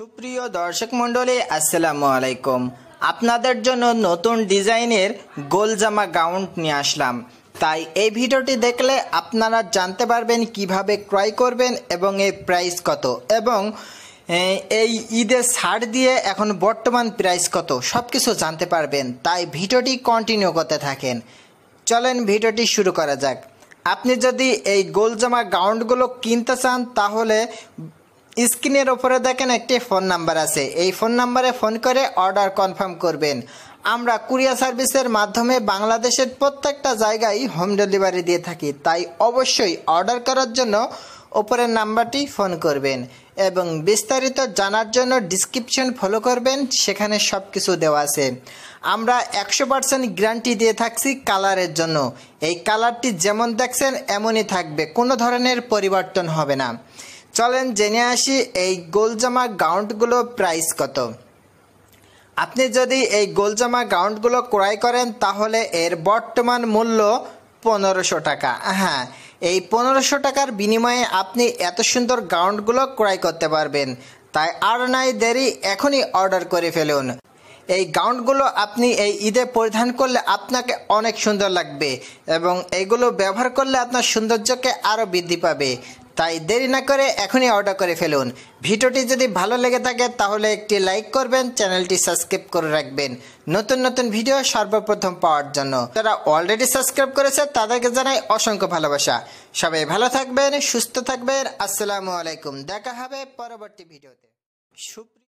সুপ্রিয় দর্শক মন্ডলী আসসালামু আলাইকুম আপনাদের জন্য নতুন ডিজাইনের গোল জামা নিয়ে আসলাম তাই এই ভিডিওটি দেখলে আপনারা জানতে পারবেন কিভাবে ক্রয় করবেন এবং এই প্রাইস কত এবং এই ঈদে ছাড় দিয়ে এখন বর্তমান প্রাইস কত সব কিছু জানতে পারবেন তাই ভিডিওটি কন্টিনিউ করতে থাকেন চলেন ভিডিওটি শুরু করা যাক আপনি যদি এই গোল জামা গাউন্ডগুলো কিনতে চান তাহলে স্ক্রিনের ওপরে দেখেন একটি ফোন নাম্বার আছে এই ফোন নাম্বারে ফোন করে অর্ডার কনফার্ম করবেন আমরা কুরিয়ার সার্ভিসের মাধ্যমে বাংলাদেশের প্রত্যেকটা জায়গায় হোম ডেলিভারি দিয়ে থাকি তাই অবশ্যই অর্ডার করার জন্য ওপরের নাম্বারটি ফোন করবেন এবং বিস্তারিত জানার জন্য ডিসক্রিপশন ফলো করবেন সেখানে সব কিছু দেওয়া আছে আমরা একশো পার্সেন্ট গ্যারান্টি দিয়ে থাকছি কালারের জন্য এই কালারটি যেমন দেখছেন এমনই থাকবে কোনো ধরনের পরিবর্তন হবে না চলেন জেনে আসি এই গোলজামা গাউন্ডগুলো প্রাইস কত আপনি যদি এই গোলজামা গাউন্ডগুলো ক্রয় করেন তাহলে এর বর্তমান মূল্য পনেরোশো টাকা হ্যাঁ এই পনেরোশো টাকার বিনিময়ে আপনি এত সুন্দর গাউন্ডগুলো ক্রয় করতে পারবেন তাই আর নাই দেরি এখনই অর্ডার করে ফেলুন এই গাউন্ডগুলো আপনি এই ঈদে পরিধান করলে আপনাকে অনেক সুন্দর লাগবে এবং এগুলো ব্যবহার করলে আপনার সৌন্দর্যকে আরও বৃদ্ধি পাবে তাই দেরি না করে এখনই অর্ডার করে ফেলুন ভিডিওটি যদি ভালো লেগে থাকে তাহলে একটি লাইক করবেন চ্যানেলটি সাবস্ক্রাইব করে রাখবেন নতুন নতুন ভিডিও সর্বপ্রথম পাওয়ার জন্য যারা অলরেডি সাবস্ক্রাইব করেছে তাদেরকে জানাই অসংখ্য ভালোবাসা সবাই ভালো থাকবেন সুস্থ থাকবেন আসসালামু আলাইকুম দেখা হবে পরবর্তী ভিডিওতে